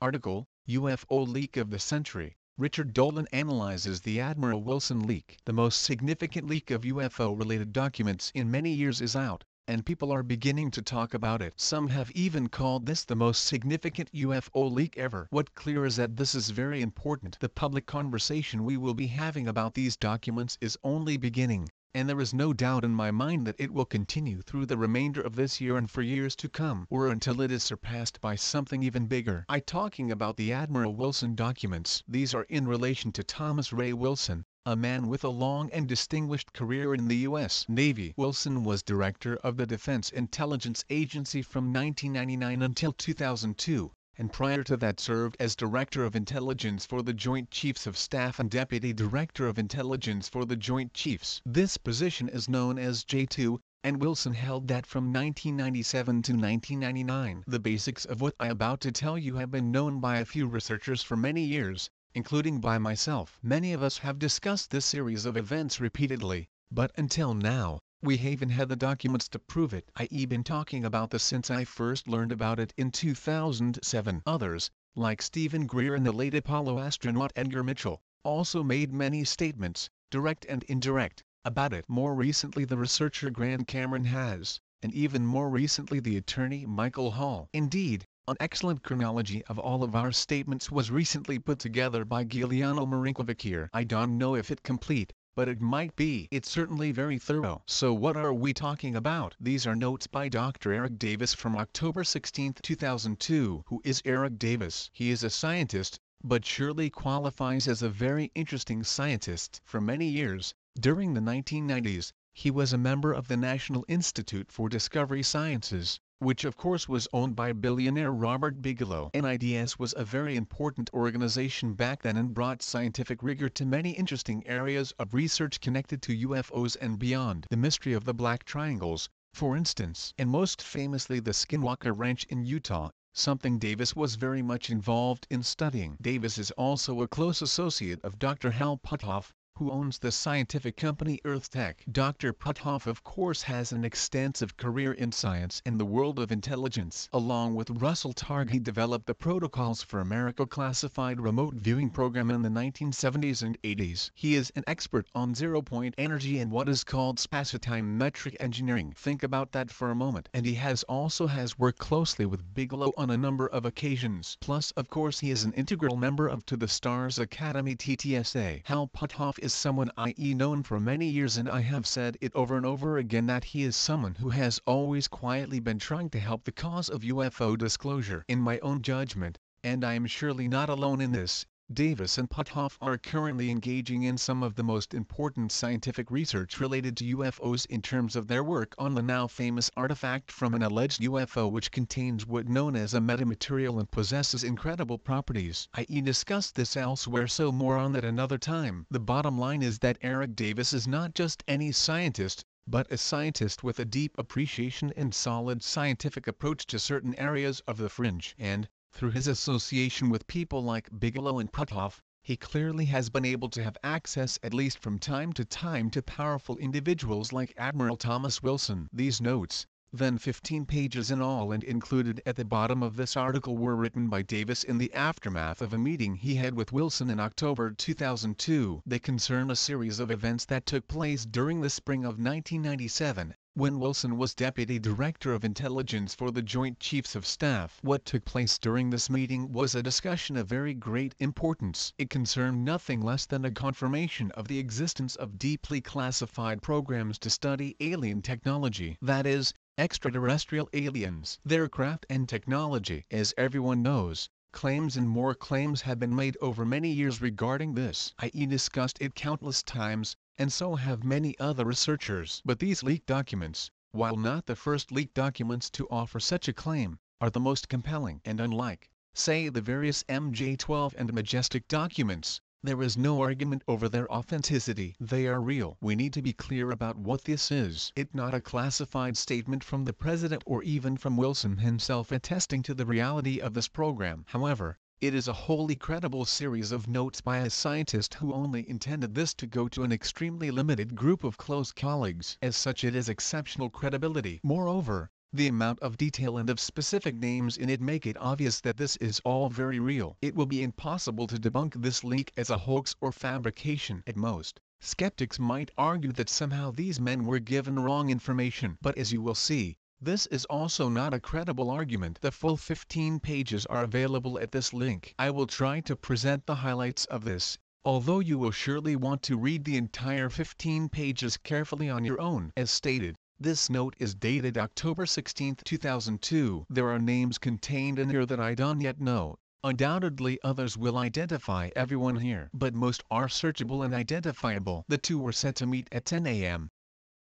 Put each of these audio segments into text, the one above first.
Article, UFO Leak of the Century, Richard Dolan analyzes the Admiral Wilson leak. The most significant leak of UFO-related documents in many years is out, and people are beginning to talk about it. Some have even called this the most significant UFO leak ever. What clear is that this is very important. The public conversation we will be having about these documents is only beginning and there is no doubt in my mind that it will continue through the remainder of this year and for years to come or until it is surpassed by something even bigger. I talking about the Admiral Wilson documents. These are in relation to Thomas Ray Wilson, a man with a long and distinguished career in the U.S. Navy. Wilson was director of the Defense Intelligence Agency from 1999 until 2002 and prior to that served as Director of Intelligence for the Joint Chiefs of Staff and Deputy Director of Intelligence for the Joint Chiefs. This position is known as J2, and Wilson held that from 1997 to 1999. The basics of what I about to tell you have been known by a few researchers for many years, including by myself. Many of us have discussed this series of events repeatedly, but until now, we haven't had the documents to prove it. I e been talking about this since I first learned about it in 2007. Others, like Stephen Greer and the late Apollo astronaut Edgar Mitchell, also made many statements, direct and indirect, about it. More recently the researcher Grant Cameron has, and even more recently the attorney Michael Hall. Indeed, an excellent chronology of all of our statements was recently put together by Giuliano Marinkovic here. I don't know if it complete, but it might be. It's certainly very thorough. So what are we talking about? These are notes by Dr. Eric Davis from October 16, 2002. Who is Eric Davis? He is a scientist, but surely qualifies as a very interesting scientist. For many years, during the 1990s, he was a member of the National Institute for Discovery Sciences, which of course was owned by billionaire Robert Bigelow. NIDS was a very important organization back then and brought scientific rigor to many interesting areas of research connected to UFOs and beyond. The mystery of the black triangles, for instance, and most famously the Skinwalker Ranch in Utah, something Davis was very much involved in studying. Davis is also a close associate of Dr. Hal Puthoff, who owns the scientific company EarthTech. Dr. Puthoff of course has an extensive career in science and the world of intelligence. Along with Russell Targ he developed the protocols for America Classified Remote Viewing Program in the 1970s and 80s. He is an expert on zero-point energy and what is called metric engineering. Think about that for a moment. And he has also has worked closely with Bigelow on a number of occasions. Plus of course he is an integral member of To the Stars Academy TTSA. Hal Puthoff is is someone i.e. known for many years and I have said it over and over again that he is someone who has always quietly been trying to help the cause of UFO disclosure in my own judgment, and I am surely not alone in this. Davis and Puthoff are currently engaging in some of the most important scientific research related to UFOs in terms of their work on the now famous artifact from an alleged UFO which contains what known as a metamaterial and possesses incredible properties. I.e. discussed this elsewhere so more on that another time. The bottom line is that Eric Davis is not just any scientist, but a scientist with a deep appreciation and solid scientific approach to certain areas of the fringe. And, through his association with people like Bigelow and Puthoff, he clearly has been able to have access at least from time to time to powerful individuals like Admiral Thomas Wilson. These notes, then 15 pages in all and included at the bottom of this article were written by Davis in the aftermath of a meeting he had with Wilson in October 2002. They concern a series of events that took place during the spring of 1997, when Wilson was Deputy Director of Intelligence for the Joint Chiefs of Staff, what took place during this meeting was a discussion of very great importance. It concerned nothing less than a confirmation of the existence of deeply classified programs to study alien technology, that is, extraterrestrial aliens. Their craft and technology, as everyone knows, Claims and more claims have been made over many years regarding this. I.e. discussed it countless times, and so have many other researchers. But these leaked documents, while not the first leaked documents to offer such a claim, are the most compelling and unlike, say the various MJ12 and Majestic documents, there is no argument over their authenticity. They are real. We need to be clear about what this is. It not a classified statement from the President or even from Wilson himself attesting to the reality of this program. However, it is a wholly credible series of notes by a scientist who only intended this to go to an extremely limited group of close colleagues. As such it has exceptional credibility. Moreover, the amount of detail and of specific names in it make it obvious that this is all very real. It will be impossible to debunk this leak as a hoax or fabrication at most. Skeptics might argue that somehow these men were given wrong information. But as you will see, this is also not a credible argument. The full 15 pages are available at this link. I will try to present the highlights of this, although you will surely want to read the entire 15 pages carefully on your own. As stated, this note is dated October 16, 2002. There are names contained in here that I don't yet know. Undoubtedly others will identify everyone here, but most are searchable and identifiable. The two were set to meet at 10 a.m.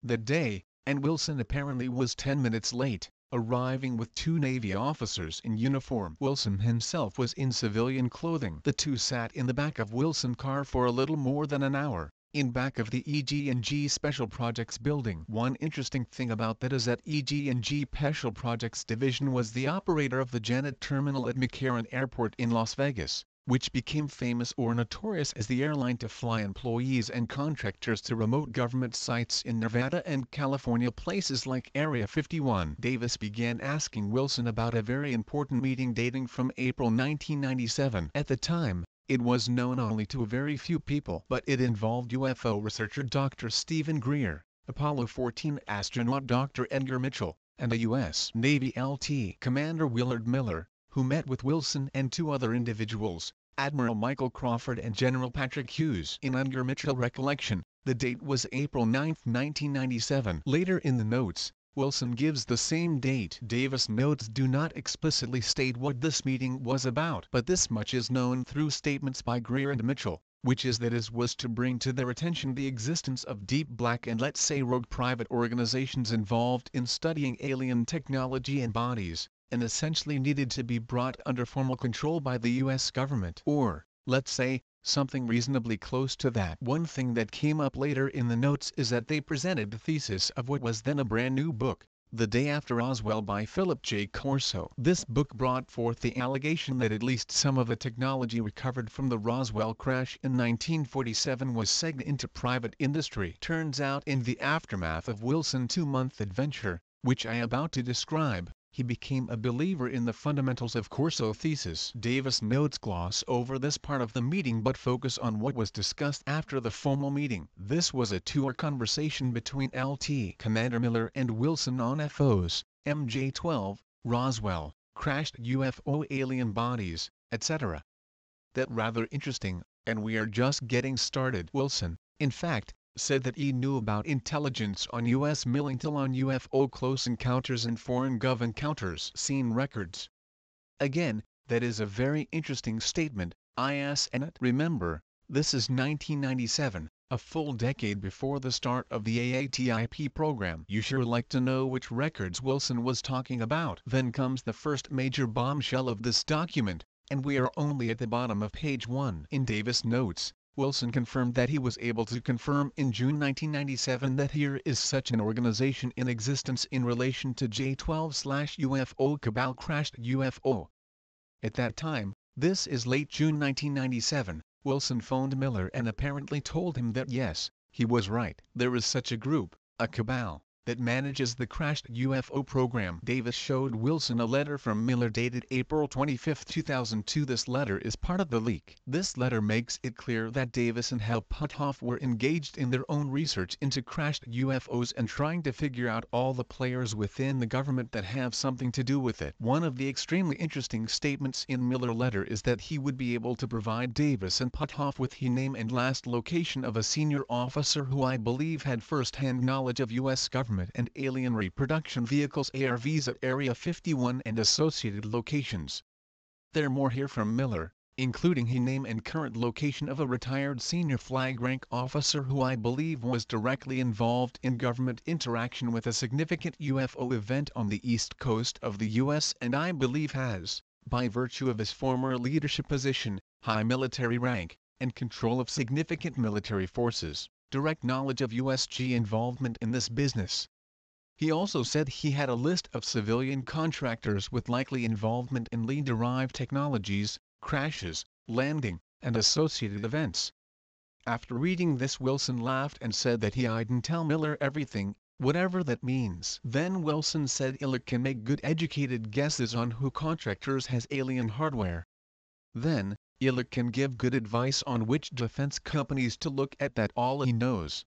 The day, and Wilson apparently was 10 minutes late, arriving with two Navy officers in uniform. Wilson himself was in civilian clothing. The two sat in the back of Wilson's car for a little more than an hour, in back of the EG&G Special Projects building. One interesting thing about that is that EG&G Special Projects Division was the operator of the Janet Terminal at McCarran Airport in Las Vegas which became famous or notorious as the airline to fly employees and contractors to remote government sites in Nevada and California places like Area 51. Davis began asking Wilson about a very important meeting dating from April 1997. At the time, it was known only to a very few people, but it involved UFO researcher Dr. Stephen Greer, Apollo 14 astronaut Dr. Edgar Mitchell, and a U.S. Navy LT Commander Willard Miller, who met with Wilson and two other individuals, Admiral Michael Crawford and General Patrick Hughes. In Unger Mitchell recollection, the date was April 9, 1997. Later in the notes, Wilson gives the same date. Davis notes do not explicitly state what this meeting was about, but this much is known through statements by Greer and Mitchell, which is that it was to bring to their attention the existence of deep black and let's say rogue private organizations involved in studying alien technology and bodies, and essentially needed to be brought under formal control by the US government. Or, let's say, something reasonably close to that. One thing that came up later in the notes is that they presented the thesis of what was then a brand new book, The Day After Oswell by Philip J. Corso. This book brought forth the allegation that at least some of the technology recovered from the Roswell crash in 1947 was segged into private industry. Turns out in the aftermath of Wilson's two-month adventure, which I about to describe, he became a believer in the fundamentals of Corso thesis. Davis notes gloss over this part of the meeting but focus on what was discussed after the formal meeting. This was a two-hour conversation between LT Commander Miller and Wilson on FOs, MJ-12, Roswell, crashed UFO alien bodies, etc. That rather interesting, and we are just getting started. Wilson, in fact, said that he knew about intelligence on U.S. Millington on UFO close encounters and foreign gov encounters scene records. Again, that is a very interesting statement, I ask and remember, this is 1997, a full decade before the start of the AATIP program. You sure like to know which records Wilson was talking about. Then comes the first major bombshell of this document, and we are only at the bottom of page 1. In Davis notes, Wilson confirmed that he was able to confirm in June 1997 that here is such an organization in existence in relation to J-12-UFO Cabal crashed UFO. At that time, this is late June 1997, Wilson phoned Miller and apparently told him that yes, he was right. There is such a group, a cabal, that manages the crashed UFO program. Davis showed Wilson a letter from Miller dated April 25, 2002. This letter is part of the leak. This letter makes it clear that Davis and Helputhoff were engaged in their own research into crashed UFOs and trying to figure out all the players within the government that have something to do with it. One of the extremely interesting statements in Miller letter is that he would be able to provide Davis and Puthoff with the name and last location of a senior officer who I believe had first-hand knowledge of U.S. government Government and Alien Reproduction Vehicles ARVs at Area 51 and associated locations. There are more here from Miller, including his name and current location of a retired senior flag rank officer who I believe was directly involved in government interaction with a significant UFO event on the east coast of the US and I believe has, by virtue of his former leadership position, high military rank, and control of significant military forces direct knowledge of USG involvement in this business. He also said he had a list of civilian contractors with likely involvement in lead derived technologies, crashes, landing, and associated events. After reading this, Wilson laughed and said that he didn't tell Miller everything, whatever that means. Then Wilson said Miller can make good educated guesses on who contractors has alien hardware. Then, Eller can give good advice on which defense companies to look at that all he knows.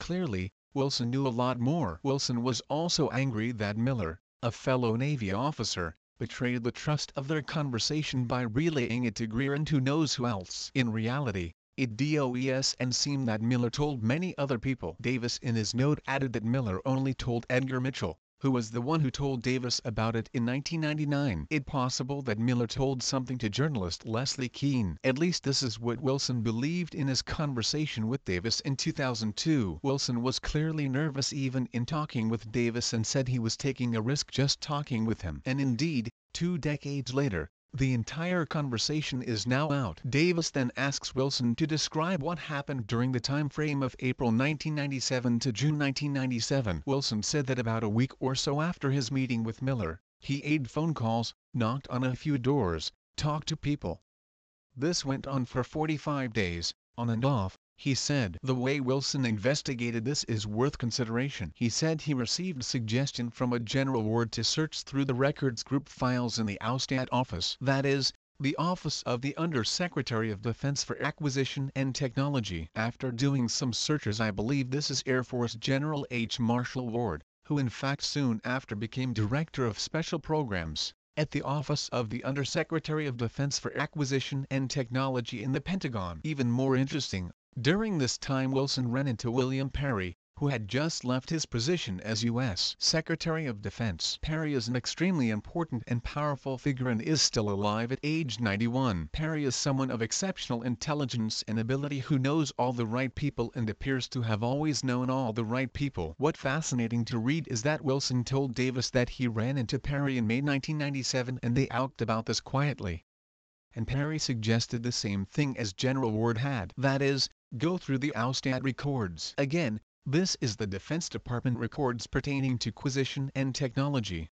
Clearly, Wilson knew a lot more. Wilson was also angry that Miller, a fellow Navy officer, betrayed the trust of their conversation by relaying it to Greer and who knows who else. In reality, it does and seem that Miller told many other people. Davis in his note added that Miller only told Edgar Mitchell, who was the one who told Davis about it in 1999. It possible that Miller told something to journalist Leslie Keene. At least this is what Wilson believed in his conversation with Davis in 2002. Wilson was clearly nervous even in talking with Davis and said he was taking a risk just talking with him. And indeed, two decades later, the entire conversation is now out. Davis then asks Wilson to describe what happened during the time frame of April 1997 to June 1997. Wilson said that about a week or so after his meeting with Miller, he made phone calls, knocked on a few doors, talked to people. This went on for 45 days, on and off, he said, The way Wilson investigated this is worth consideration. He said he received suggestion from a general ward to search through the records group files in the Austat office. That is, the office of the Under Secretary of Defense for Acquisition and Technology. After doing some searches I believe this is Air Force General H. Marshall Ward, who in fact soon after became Director of Special Programs at the office of the Undersecretary of Defense for Acquisition and Technology in the Pentagon. Even more interesting, during this time Wilson ran into William Perry, who had just left his position as U.S. Secretary of Defense. Perry is an extremely important and powerful figure and is still alive at age 91. Perry is someone of exceptional intelligence and ability who knows all the right people and appears to have always known all the right people. What fascinating to read is that Wilson told Davis that he ran into Perry in May 1997 and they talked about this quietly and Perry suggested the same thing as General Ward had. That is, Go through the Allstat records again, this is the Defense Department records pertaining to acquisition and technology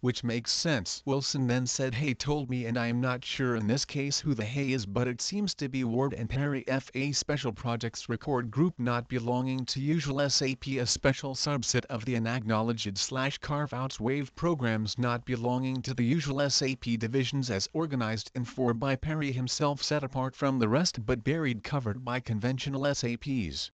which makes sense. Wilson then said Hay told me and I am not sure in this case who the Hay is but it seems to be Ward and Perry FA Special Projects Record Group not belonging to usual SAP a special subset of the unacknowledged slash carve-outs wave programs not belonging to the usual SAP divisions as organized and for by Perry himself set apart from the rest but buried covered by conventional SAPs.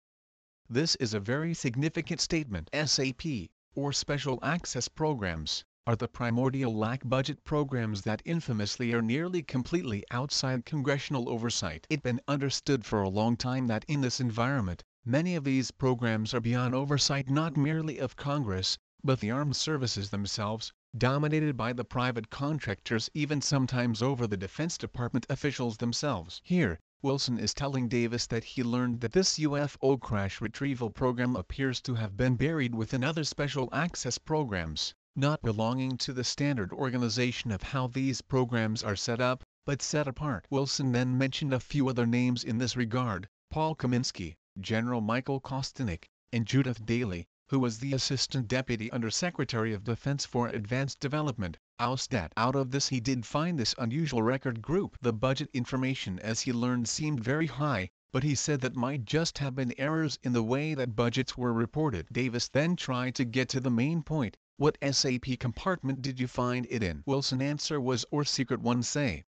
This is a very significant statement. SAP, or Special Access Programs, are the primordial lack-budget programs that infamously are nearly completely outside congressional oversight. It's been understood for a long time that in this environment, many of these programs are beyond oversight not merely of Congress, but the armed services themselves, dominated by the private contractors even sometimes over the Defense Department officials themselves. Here, Wilson is telling Davis that he learned that this UFO crash retrieval program appears to have been buried within other special access programs not belonging to the standard organization of how these programs are set up, but set apart. Wilson then mentioned a few other names in this regard, Paul Kaminsky, General Michael Kostenik, and Judith Daly, who was the Assistant Deputy Undersecretary of Defense for Advanced Development, Out of this he did find this unusual record group. The budget information as he learned seemed very high, but he said that might just have been errors in the way that budgets were reported. Davis then tried to get to the main point, what SAP compartment did you find it in? Wilson answer was or secret one say.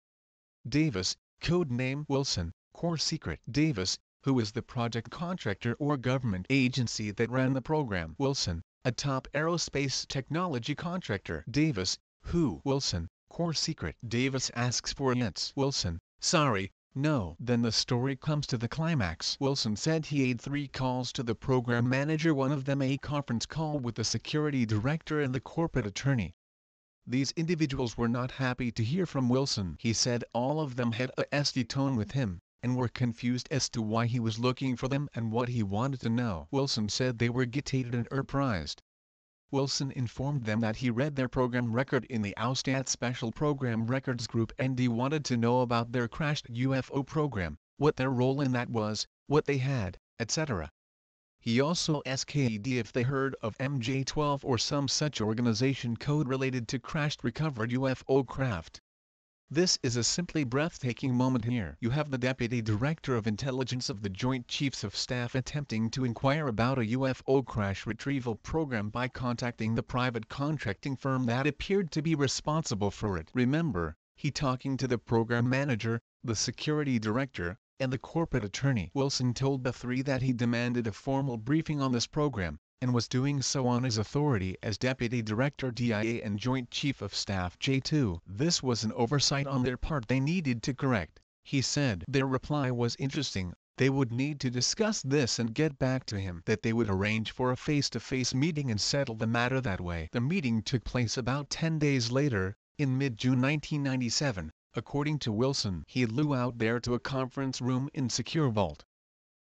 Davis, code name Wilson, core secret Davis, who is the project contractor or government agency that ran the program. Wilson, a top aerospace technology contractor. Davis, who Wilson, core secret Davis asks for its Wilson, sorry, no. Then the story comes to the climax. Wilson said he made three calls to the program manager one of them a conference call with the security director and the corporate attorney. These individuals were not happy to hear from Wilson. He said all of them had a nasty tone with him and were confused as to why he was looking for them and what he wanted to know. Wilson said they were agitated and surprised. Wilson informed them that he read their program record in the Austat Special Program Records Group and he wanted to know about their crashed UFO program, what their role in that was, what they had, etc. He also asked KED if they heard of MJ-12 or some such organization code related to crashed recovered UFO craft. This is a simply breathtaking moment here. You have the Deputy Director of Intelligence of the Joint Chiefs of Staff attempting to inquire about a UFO crash retrieval program by contacting the private contracting firm that appeared to be responsible for it. Remember, he talking to the program manager, the security director, and the corporate attorney. Wilson told the three that he demanded a formal briefing on this program and was doing so on his authority as Deputy Director DIA and Joint Chief of Staff J2. This was an oversight on their part they needed to correct. He said their reply was interesting, they would need to discuss this and get back to him that they would arrange for a face-to-face -face meeting and settle the matter that way. The meeting took place about 10 days later, in mid-June 1997. According to Wilson, he flew out there to a conference room in Secure Vault.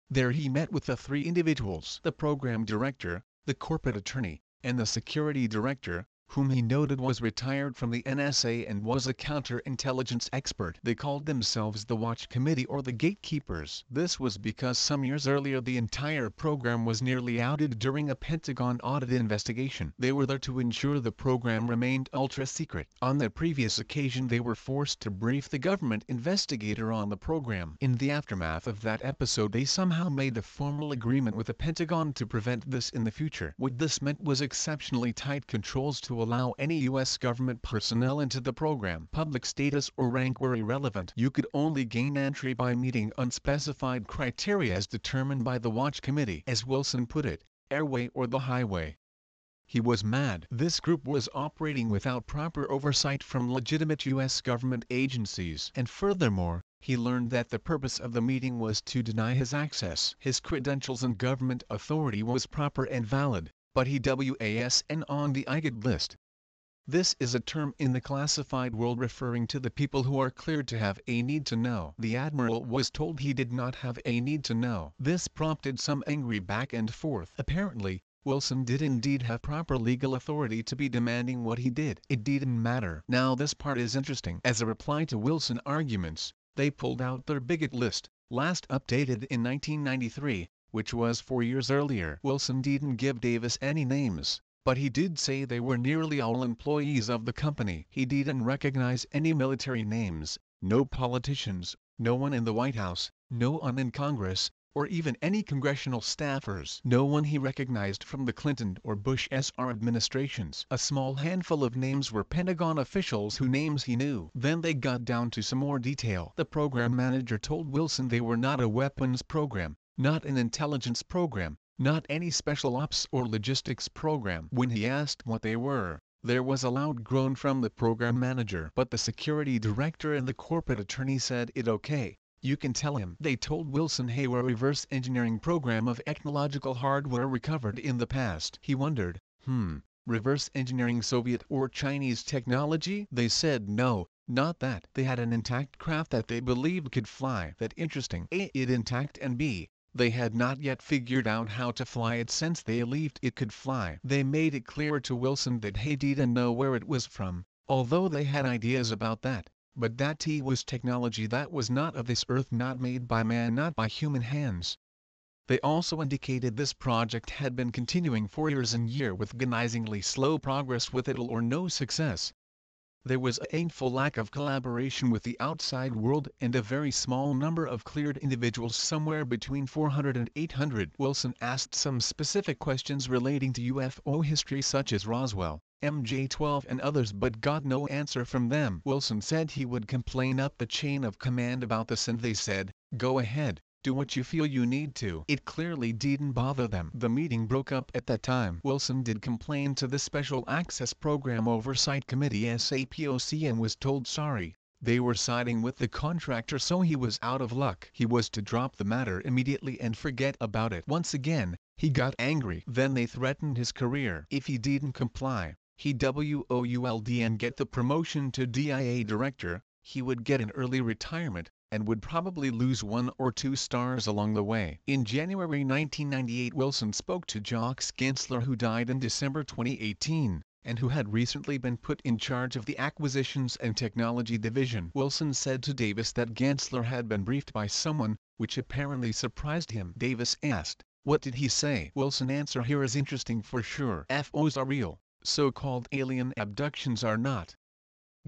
There he met with the three individuals, the program director, the corporate attorney, and the security director whom he noted was retired from the NSA and was a counterintelligence expert. They called themselves the Watch Committee or the Gatekeepers. This was because some years earlier the entire program was nearly outed during a Pentagon audit investigation. They were there to ensure the program remained ultra-secret. On the previous occasion they were forced to brief the government investigator on the program. In the aftermath of that episode they somehow made a formal agreement with the Pentagon to prevent this in the future. What this meant was exceptionally tight controls to allow any U.S. government personnel into the program. Public status or rank were irrelevant. You could only gain entry by meeting unspecified criteria as determined by the watch committee. As Wilson put it, airway or the highway. He was mad. This group was operating without proper oversight from legitimate U.S. government agencies. And furthermore, he learned that the purpose of the meeting was to deny his access. His credentials and government authority was proper and valid but he was and on the IGAD list. This is a term in the classified world referring to the people who are cleared to have a need to know. The admiral was told he did not have a need to know. This prompted some angry back and forth. Apparently, Wilson did indeed have proper legal authority to be demanding what he did. It didn't matter. Now this part is interesting. As a reply to Wilson arguments, they pulled out their bigot list, last updated in 1993, which was four years earlier. Wilson didn't give Davis any names, but he did say they were nearly all employees of the company. He didn't recognize any military names, no politicians, no one in the White House, no one in Congress, or even any congressional staffers. No one he recognized from the Clinton or Bush SR administrations. A small handful of names were Pentagon officials whose names he knew. Then they got down to some more detail. The program manager told Wilson they were not a weapons program, not an intelligence program, not any special ops or logistics program. When he asked what they were, there was a loud groan from the program manager. But the security director and the corporate attorney said it okay, you can tell him. They told Wilson Hayward a reverse engineering program of ethnological hardware recovered in the past. He wondered, hmm, reverse engineering Soviet or Chinese technology? They said no, not that. They had an intact craft that they believed could fly. That interesting. A. It intact and B. They had not yet figured out how to fly it since they believed it could fly. They made it clear to Wilson that he didn't know where it was from, although they had ideas about that, but that T was technology that was not of this earth not made by man not by human hands. They also indicated this project had been continuing for years and year with agonizingly slow progress with little or no success there was a painful lack of collaboration with the outside world and a very small number of cleared individuals somewhere between 400 and 800. Wilson asked some specific questions relating to UFO history such as Roswell, MJ-12 and others but got no answer from them. Wilson said he would complain up the chain of command about this and they said, go ahead, do what you feel you need to. It clearly didn't bother them. The meeting broke up at that time. Wilson did complain to the Special Access Program Oversight Committee SAPOC and was told sorry. They were siding with the contractor so he was out of luck. He was to drop the matter immediately and forget about it. Once again, he got angry. Then they threatened his career. If he didn't comply, he WOULD and get the promotion to DIA director, he would get an early retirement, and would probably lose one or two stars along the way. In January 1998 Wilson spoke to Jock Skinsler who died in December 2018 and who had recently been put in charge of the Acquisitions and Technology Division. Wilson said to Davis that Gensler had been briefed by someone, which apparently surprised him. Davis asked, what did he say? Wilson answer here is interesting for sure. FOs are real, so-called alien abductions are not.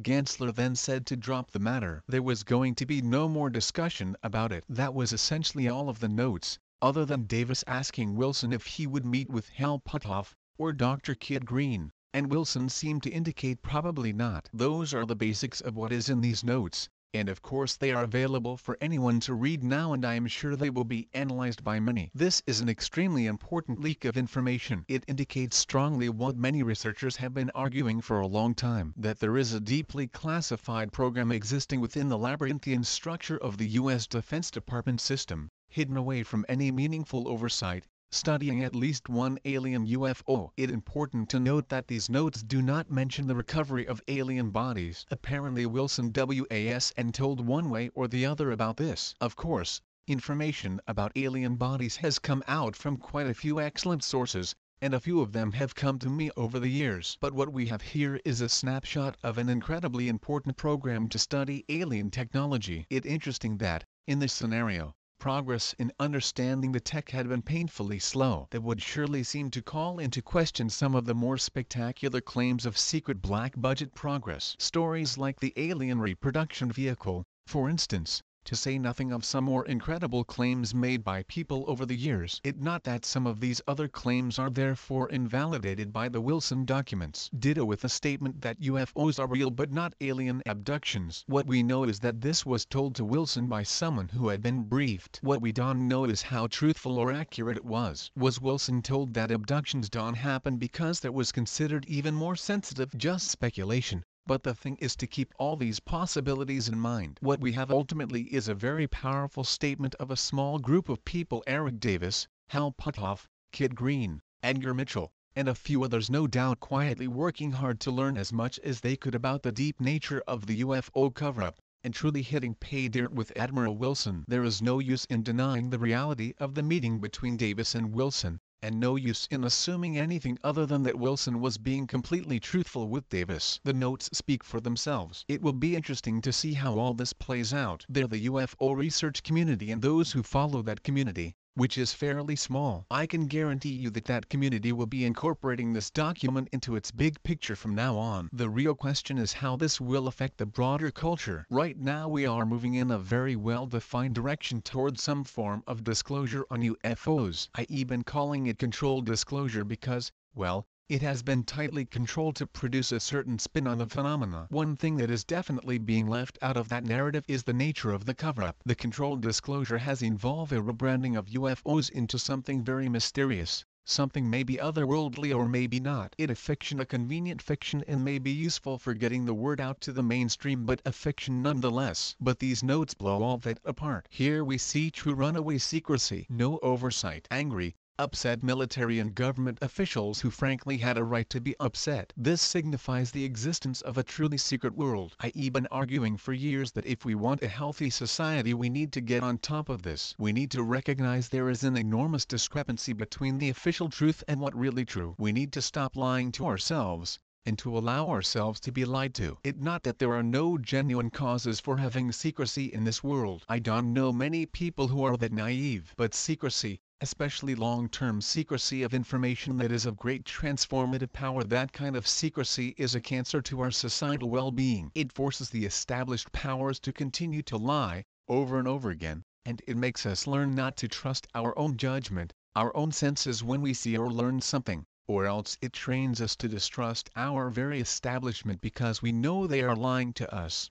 Gansler then said to drop the matter. There was going to be no more discussion about it. That was essentially all of the notes, other than Davis asking Wilson if he would meet with Hal Puthoff, or Dr. Kid Green, and Wilson seemed to indicate probably not. Those are the basics of what is in these notes and of course they are available for anyone to read now and I am sure they will be analyzed by many. This is an extremely important leak of information. It indicates strongly what many researchers have been arguing for a long time, that there is a deeply classified program existing within the labyrinthian structure of the U.S. Defense Department system, hidden away from any meaningful oversight, studying at least one alien UFO. It important to note that these notes do not mention the recovery of alien bodies. Apparently Wilson was and told one way or the other about this. Of course, information about alien bodies has come out from quite a few excellent sources, and a few of them have come to me over the years. But what we have here is a snapshot of an incredibly important program to study alien technology. It interesting that, in this scenario, progress in understanding the tech had been painfully slow that would surely seem to call into question some of the more spectacular claims of secret black budget progress. Stories like the alien reproduction vehicle, for instance, to say nothing of some more incredible claims made by people over the years. It not that some of these other claims are therefore invalidated by the Wilson documents. Ditto with the statement that UFOs are real but not alien abductions. What we know is that this was told to Wilson by someone who had been briefed. What we don't know is how truthful or accurate it was. Was Wilson told that abductions don't happen because that was considered even more sensitive? Just speculation. But the thing is to keep all these possibilities in mind. What we have ultimately is a very powerful statement of a small group of people Eric Davis, Hal Puthoff, Kid Green, Edgar Mitchell, and a few others no doubt quietly working hard to learn as much as they could about the deep nature of the UFO cover-up, and truly hitting pay dirt with Admiral Wilson. There is no use in denying the reality of the meeting between Davis and Wilson, and no use in assuming anything other than that Wilson was being completely truthful with Davis. The notes speak for themselves. It will be interesting to see how all this plays out. There, the UFO research community and those who follow that community which is fairly small. I can guarantee you that that community will be incorporating this document into its big picture from now on. The real question is how this will affect the broader culture. Right now we are moving in a very well-defined direction toward some form of disclosure on UFOs. I even calling it controlled disclosure because, well, it has been tightly controlled to produce a certain spin on the phenomena. One thing that is definitely being left out of that narrative is the nature of the cover-up. The controlled disclosure has involved a rebranding of UFOs into something very mysterious, something maybe otherworldly or maybe not. It a fiction a convenient fiction and may be useful for getting the word out to the mainstream but a fiction nonetheless. But these notes blow all that apart. Here we see true runaway secrecy. No oversight. Angry, upset military and government officials who frankly had a right to be upset. This signifies the existence of a truly secret world. I have been arguing for years that if we want a healthy society we need to get on top of this. We need to recognize there is an enormous discrepancy between the official truth and what really true. We need to stop lying to ourselves and to allow ourselves to be lied to. It not that there are no genuine causes for having secrecy in this world. I don't know many people who are that naive. But secrecy, especially long-term secrecy of information that is of great transformative power. That kind of secrecy is a cancer to our societal well-being. It forces the established powers to continue to lie, over and over again, and it makes us learn not to trust our own judgment, our own senses when we see or learn something, or else it trains us to distrust our very establishment because we know they are lying to us.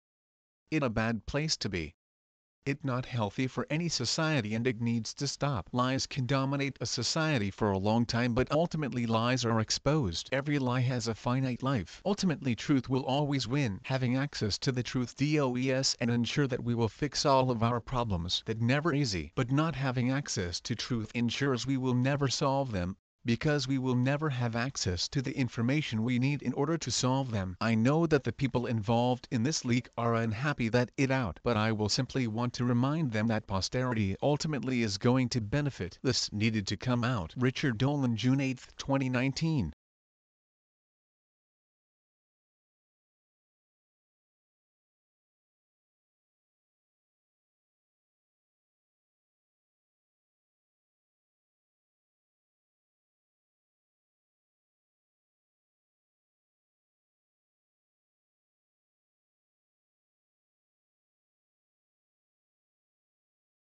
It a bad place to be it not healthy for any society and it needs to stop. Lies can dominate a society for a long time but ultimately lies are exposed. Every lie has a finite life. Ultimately truth will always win. Having access to the truth DOES and ensure that we will fix all of our problems that never easy. But not having access to truth ensures we will never solve them because we will never have access to the information we need in order to solve them. I know that the people involved in this leak are unhappy that it out, but I will simply want to remind them that posterity ultimately is going to benefit. This needed to come out. Richard Dolan June 8, 2019